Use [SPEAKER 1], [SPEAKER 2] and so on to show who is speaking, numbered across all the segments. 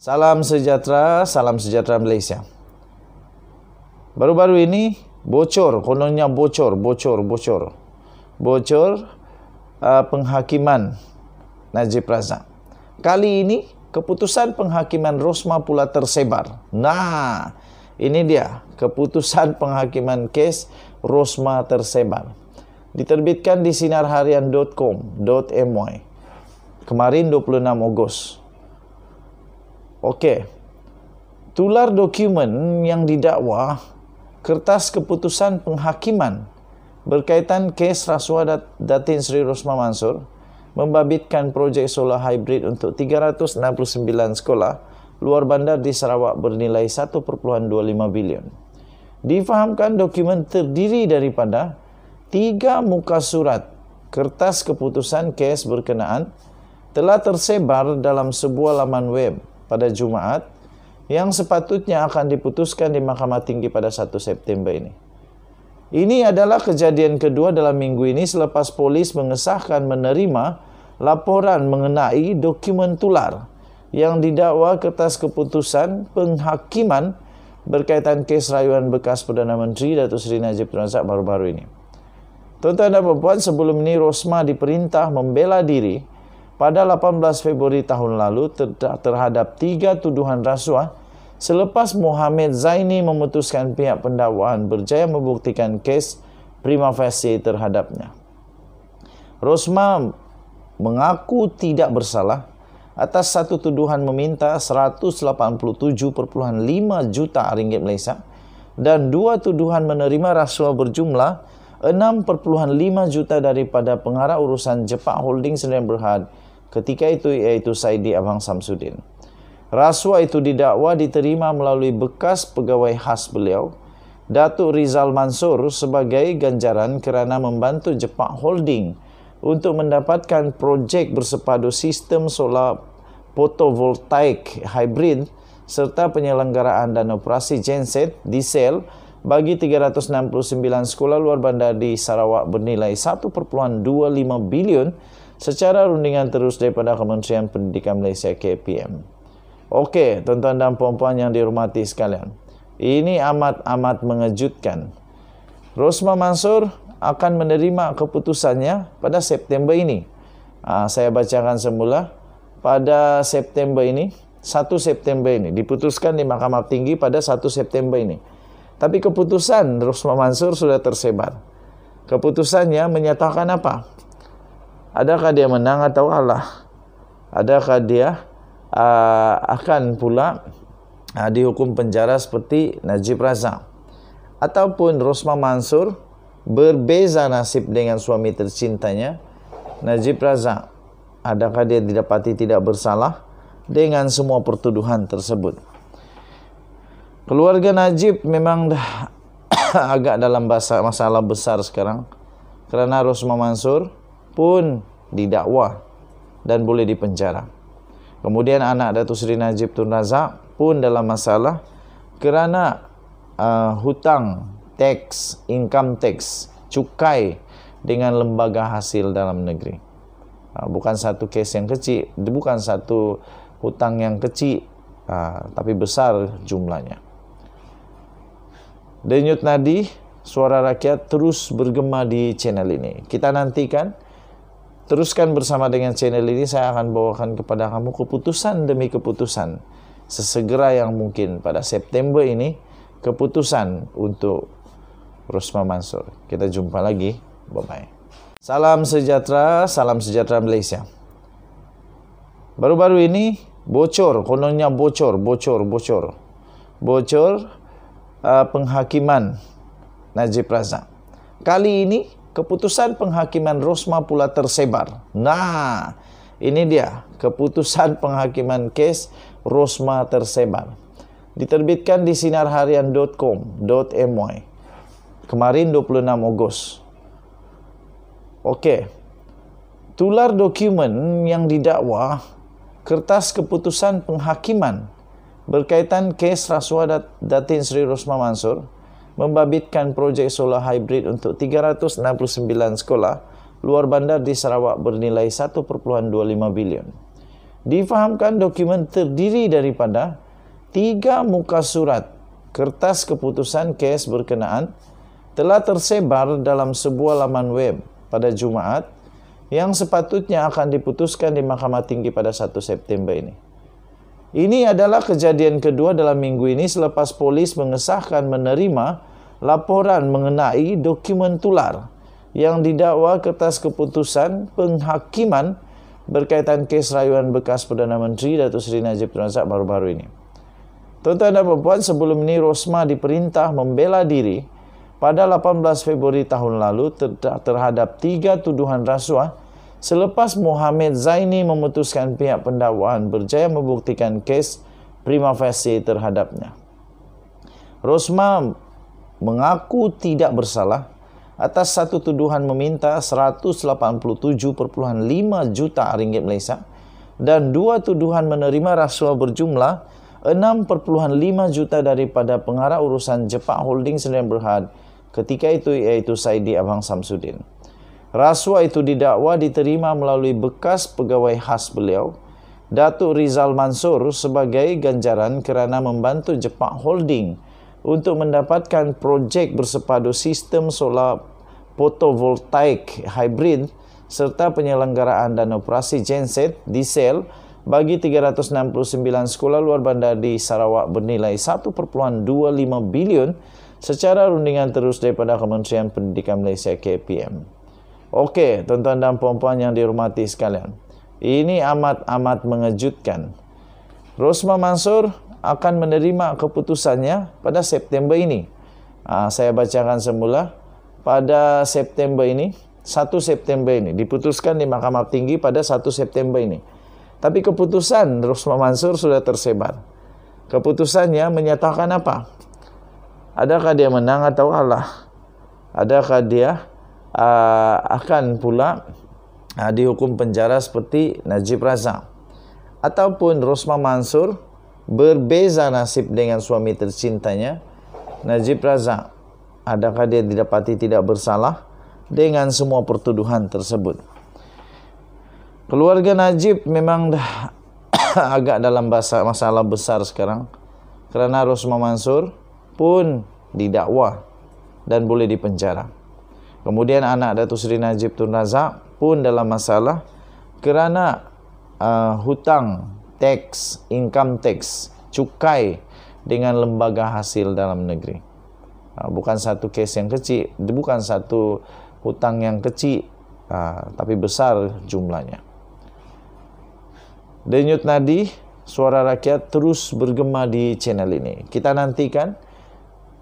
[SPEAKER 1] Salam sejahtera, salam sejahtera Malaysia. Baru-baru ini bocor, kononnya bocor, bocor, bocor. Bocor uh, penghakiman Najib Razak. Kali ini keputusan penghakiman Rosma pula tersebar. Nah, ini dia keputusan penghakiman kes Rosma tersebar. Diterbitkan di sinarharian.com.my kemarin 26 Ogos Okey. Tular dokumen yang didakwa kertas keputusan penghakiman berkaitan kes rasuah Dat- Datin Sri Rosma Mansur membabitkan projek solar hybrid untuk 369 sekolah luar bandar di Sarawak bernilai 1.25 bilion. Difahamkan dokumen terdiri daripada tiga muka surat kertas keputusan kes berkenaan telah tersebar dalam sebuah laman web pada Jumaat, yang sepatutnya akan diputuskan di Mahkamah Tinggi pada 1 September ini. Ini adalah kejadian kedua dalam minggu ini selepas polis mengesahkan menerima laporan mengenai dokumen tular yang didakwa kertas keputusan penghakiman berkaitan kes rayuan bekas Perdana Menteri Datuk Seri Najib Razak baru-baru ini. Tuan-tuan dan puan-puan sebelum ini Rosma diperintah membela diri pada 18 Februari tahun lalu ter- terhadap tiga tuduhan rasuah selepas Muhammad Zaini memutuskan pihak pendakwaan berjaya membuktikan kes prima facie terhadapnya. Rosma mengaku tidak bersalah atas satu tuduhan meminta 187.5 juta ringgit Malaysia dan dua tuduhan menerima rasuah berjumlah 6.5 juta daripada pengarah urusan Jepang Holding Sdn Bhd ketika itu iaitu Saidi Abang Samsudin. Rasuah itu didakwa diterima melalui bekas pegawai khas beliau, Datuk Rizal Mansur sebagai ganjaran kerana membantu Jepang Holding untuk mendapatkan projek bersepadu sistem solar fotovoltaik hybrid serta penyelenggaraan dan operasi genset diesel bagi 369 sekolah luar bandar di Sarawak bernilai 1.25 bilion secara rundingan terus daripada Kementerian Pendidikan Malaysia KPM. Okey, tuan-tuan dan puan-puan yang dihormati sekalian. Ini amat-amat mengejutkan. Rosma Mansor akan menerima keputusannya pada September ini. Aa, ah, saya bacakan semula. Pada September ini, 1 September ini, diputuskan di Mahkamah Tinggi pada 1 September ini. Tapi keputusan Rosma Mansor sudah tersebar. Keputusannya menyatakan apa? adakah dia menang atau kalah adakah dia uh, akan pula uh, dihukum penjara seperti Najib Razak ataupun Rosma Mansur berbeza nasib dengan suami tercintanya Najib Razak adakah dia didapati tidak bersalah dengan semua pertuduhan tersebut keluarga Najib memang dah agak dalam masalah besar sekarang kerana Rosma Mansur pun didakwa dan boleh dipenjara. Kemudian anak Datuk Seri Najib Tun Razak pun dalam masalah kerana uh, hutang tax, income tax, cukai dengan lembaga hasil dalam negeri. Uh, bukan satu kes yang kecil, bukan satu hutang yang kecil, uh, tapi besar jumlahnya. Denyut Nadi, suara rakyat terus bergema di channel ini. Kita nantikan teruskan bersama dengan channel ini saya akan bawakan kepada kamu keputusan demi keputusan sesegera yang mungkin pada September ini keputusan untuk Rusma Mansur. Kita jumpa lagi. Bye bye. Salam sejahtera, salam sejahtera Malaysia. Baru-baru ini bocor, kononnya bocor, bocor, bocor. Bocor uh, penghakiman Najib Razak. Kali ini keputusan penghakiman Rosma pula tersebar. Nah, ini dia keputusan penghakiman kes Rosma tersebar. Diterbitkan di sinarharian.com.my kemarin 26 Ogos. Okey. Tular dokumen yang didakwa kertas keputusan penghakiman berkaitan kes rasuah Datin Sri Rosma Mansur membabitkan projek solar hybrid untuk 369 sekolah luar bandar di Sarawak bernilai 1.25 bilion. Difahamkan dokumen terdiri daripada tiga muka surat kertas keputusan kes berkenaan telah tersebar dalam sebuah laman web pada Jumaat yang sepatutnya akan diputuskan di Mahkamah Tinggi pada 1 September ini. Ini adalah kejadian kedua dalam minggu ini selepas polis mengesahkan menerima laporan mengenai dokumen tular yang didakwa kertas keputusan penghakiman berkaitan kes rayuan bekas Perdana Menteri Datuk Seri Najib Tun Razak baru-baru ini. Tuan-tuan dan perempuan, sebelum ini Rosma diperintah membela diri pada 18 Februari tahun lalu terhadap tiga tuduhan rasuah Selepas Mohamed Zaini memutuskan pihak pendakwaan berjaya membuktikan kes prima facie terhadapnya. Rosma mengaku tidak bersalah atas satu tuduhan meminta 187.5 juta ringgit Malaysia dan dua tuduhan menerima rasuah berjumlah 6.5 juta daripada pengarah urusan Jepang Holding Sdn Bhd ketika itu iaitu Saidi Abang Samsudin. Rasuah itu didakwa diterima melalui bekas pegawai khas beliau, Datuk Rizal Mansur sebagai ganjaran kerana membantu Jepang Holding untuk mendapatkan projek bersepadu sistem solar photovoltaic hybrid serta penyelenggaraan dan operasi genset diesel bagi 369 sekolah luar bandar di Sarawak bernilai 1.25 bilion secara rundingan terus daripada Kementerian Pendidikan Malaysia KPM. Okey, tuan-tuan dan puan-puan yang dihormati sekalian. Ini amat-amat mengejutkan. Rosma Mansur akan menerima keputusannya pada September ini. Aa, ah, saya bacakan semula. Pada September ini, 1 September ini. Diputuskan di Mahkamah Tinggi pada 1 September ini. Tapi keputusan Rosma Mansur sudah tersebar. Keputusannya menyatakan apa? Adakah dia menang atau kalah? Adakah dia uh, akan pula uh, dihukum penjara seperti Najib Razak ataupun Rosma Mansur berbeza nasib dengan suami tercintanya Najib Razak adakah dia didapati tidak bersalah dengan semua pertuduhan tersebut keluarga Najib memang dah agak dalam masalah besar sekarang kerana Rosma Mansur pun didakwa dan boleh dipenjara. Kemudian anak Datuk Seri Najib Tun Razak pun dalam masalah kerana uh, hutang tax, income tax, cukai dengan lembaga hasil dalam negeri. Uh, bukan satu kes yang kecil, bukan satu hutang yang kecil, uh, tapi besar jumlahnya. Denyut Nadi, suara rakyat terus bergema di channel ini. Kita nantikan.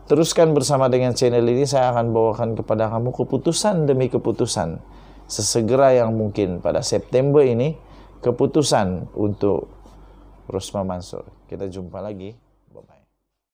[SPEAKER 1] Teruskan bersama dengan channel ini saya akan bawakan kepada kamu keputusan demi keputusan sesegera yang mungkin pada September ini keputusan untuk Rusma Mansur. Kita jumpa lagi.